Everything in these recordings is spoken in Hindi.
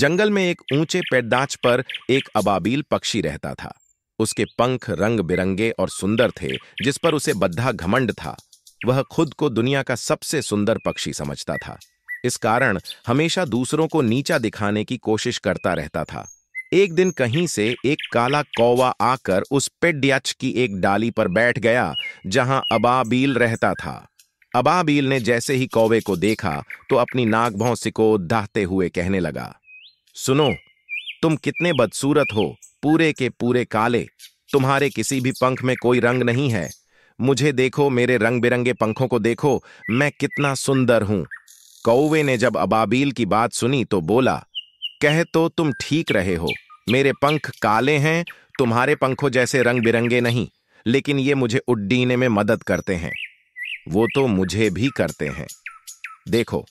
जंगल में एक ऊंचे पेडदाच पर एक अबाबील पक्षी रहता था उसके पंख रंग बिरंगे और सुंदर थे जिस पर उसे बद्धा घमंड था वह खुद को दुनिया का सबसे सुंदर पक्षी समझता था इस कारण हमेशा दूसरों को नीचा दिखाने की कोशिश करता रहता था एक दिन कहीं से एक काला कौवा आकर उस पेड्याच की एक डाली पर बैठ गया जहां अबाबील रहता था अबाबील ने जैसे ही कौवे को देखा तो अपनी नागभौं सिको दाहते हुए कहने लगा सुनो तुम कितने बदसूरत हो पूरे के पूरे काले तुम्हारे किसी भी पंख में कोई रंग नहीं है मुझे देखो मेरे रंग बिरंगे पंखों को देखो मैं कितना सुंदर हूं कौवे ने जब अबाबील की बात सुनी तो बोला कह तो तुम ठीक रहे हो मेरे पंख काले हैं तुम्हारे पंखों जैसे रंग बिरंगे नहीं लेकिन ये मुझे उड्डीने में मदद करते हैं वो तो मुझे भी करते हैं देखो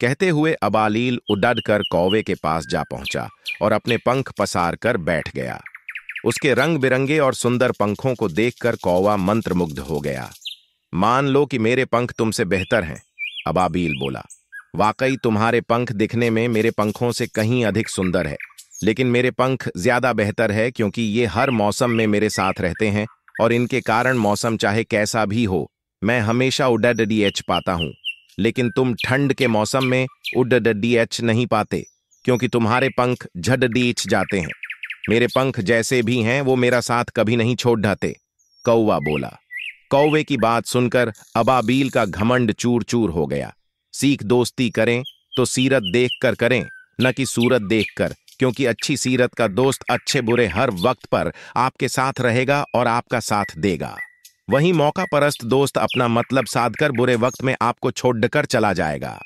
कहते हुए अबालील उडड कर कौवे के पास जा पहुंचा और अपने पंख पसार कर बैठ गया उसके रंग बिरंगे और सुंदर पंखों को देखकर कौवा मंत्रमुग्ध हो गया मान लो कि मेरे पंख तुमसे बेहतर हैं अबाबील बोला वाकई तुम्हारे पंख दिखने में मेरे पंखों से कहीं अधिक सुंदर है लेकिन मेरे पंख ज्यादा बेहतर है क्योंकि ये हर मौसम में मेरे साथ रहते हैं और इनके कारण मौसम चाहे कैसा भी हो मैं हमेशा उडडीएच पाता हूं लेकिन तुम ठंड के मौसम में उड डीएच नहीं पाते क्योंकि तुम्हारे पंख झड डीच जाते हैं मेरे पंख जैसे भी हैं वो मेरा साथ कभी नहीं छोड़ ढाते कौवा बोला कौवे की बात सुनकर अबाबील का घमंड चूर चूर हो गया सीख दोस्ती करें तो सीरत देख कर करें न कि सूरत देख कर क्योंकि अच्छी सीरत का दोस्त अच्छे बुरे हर वक्त पर आपके साथ रहेगा और आपका साथ देगा वहीं मौका परस्त दोस्त अपना मतलब साधकर बुरे वक्त में आपको छोड़कर चला जाएगा